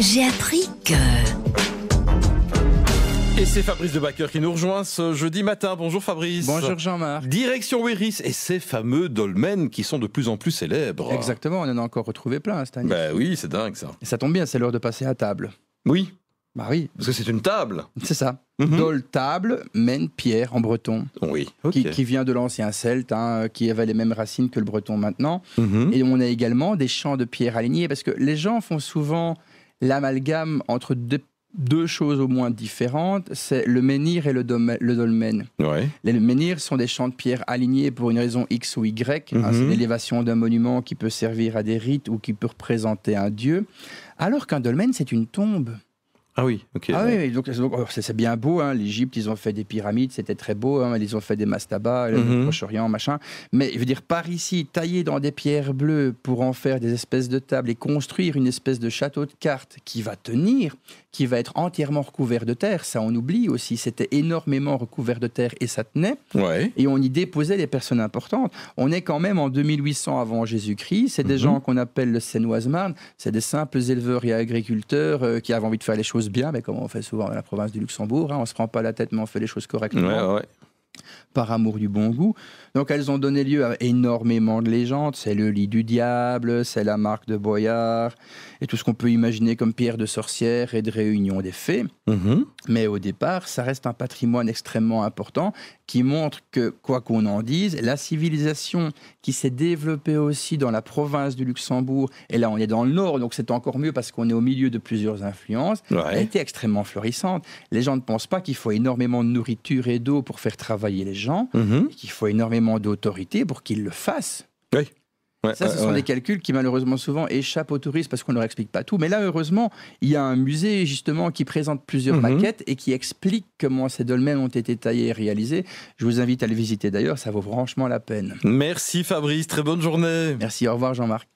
j'ai appris que... Et c'est Fabrice Debacker qui nous rejoint ce jeudi matin. Bonjour Fabrice. Bonjour Jean-Marc. Direction Wéris et ces fameux dolmens qui sont de plus en plus célèbres. Exactement, on en a encore retrouvé plein hein, cette année. Bah oui, c'est dingue ça. Et ça tombe bien, c'est l'heure de passer à table. Oui. Bah oui. Parce que c'est une table. C'est ça. Mhm. Dol table, mène pierre en breton. Oui. Qui, vient de l'ancien celte, hein, qui avait les mêmes racines que le breton maintenant. Mhm. Et on a également des champs de pierre alignés parce que les gens font souvent l'amalgame entre deux, choses au moins différentes, c'est le menhir et le, dolmen. Les menhirs sont des champs de pierre alignés pour une raison X ou Y. Hein, c'est mhm. l'élévation d'un monument qui peut servir à des rites ou qui peut représenter un dieu. Alors qu'un dolmen, c'est une tombe. Ah oui, ok. Ah donc oh, c'est bien beau, hein, l'Égypte, ils ont fait des pyramides, c'était très beau, hein, ils ont fait des mastabas, le mhm. Proche-Orient, machin. Mais je veux dire, par ici, tailler dans des pierres bleues pour en faire des espèces de tables et construire une espèce de château de cartes qui va tenir, qui va être entièrement recouvert de terre, ça on oublie aussi, c'était énormément recouvert de terre et ça tenait. Et on y déposait des personnes importantes. On est quand même en 2800 avant Jésus-Christ, c'est des mhm. gens qu'on appelle le Sénoise-Marne, c'est des simples éleveurs et agriculteurs euh, qui avaient envie de faire les choses bien, mais comme on fait souvent dans la province du Luxembourg, hein, on ne se prend pas la tête, mais on fait les choses correctement par amour du bon goût. Donc elles ont donné lieu à énormément de légendes. C'est le lit du diable, c'est la marque de Boyard, et tout ce qu'on peut imaginer comme pierre de sorcière et de réunion des fées. Mhm. Mais au départ, ça reste un patrimoine extrêmement important qui montre que, quoi qu'on en dise, la civilisation qui s'est développée aussi dans la province du Luxembourg, et là on est dans le nord, donc c'est encore mieux parce qu'on est au milieu de plusieurs influences, a été extrêmement florissante. Les gens ne pensent pas qu'il faut énormément de nourriture et d'eau pour faire travailler les gens, mhm. qu'il faut énormément d'autorité pour qu'ils le fassent. ça, ce sont des calculs qui malheureusement souvent échappent aux touristes parce qu'on ne leur explique pas tout. Mais là, heureusement, il y a un musée justement qui présente plusieurs mhm. maquettes et qui explique comment ces dolmens ont été taillés et réalisés. Je vous invite à les visiter d'ailleurs, ça vaut franchement la peine. Merci Fabrice, très bonne journée. Merci, au revoir Jean-Marc.